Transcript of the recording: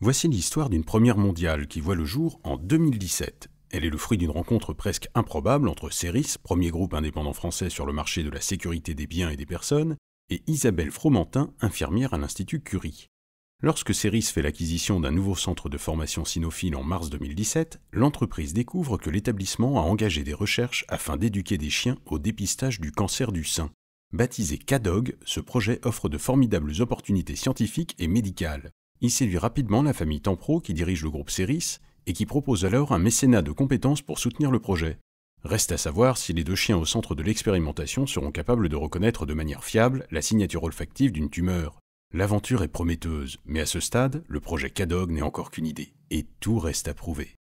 Voici l'histoire d'une première mondiale qui voit le jour en 2017. Elle est le fruit d'une rencontre presque improbable entre Ceris, premier groupe indépendant français sur le marché de la sécurité des biens et des personnes, et Isabelle Fromentin, infirmière à l'Institut Curie. Lorsque Ceris fait l'acquisition d'un nouveau centre de formation sinophile en mars 2017, l'entreprise découvre que l'établissement a engagé des recherches afin d'éduquer des chiens au dépistage du cancer du sein. Baptisé CADOG, ce projet offre de formidables opportunités scientifiques et médicales. Il séduit rapidement la famille Tempro qui dirige le groupe Ceris et qui propose alors un mécénat de compétences pour soutenir le projet. Reste à savoir si les deux chiens au centre de l'expérimentation seront capables de reconnaître de manière fiable la signature olfactive d'une tumeur. L'aventure est prometteuse, mais à ce stade, le projet CADOG n'est encore qu'une idée, et tout reste à prouver.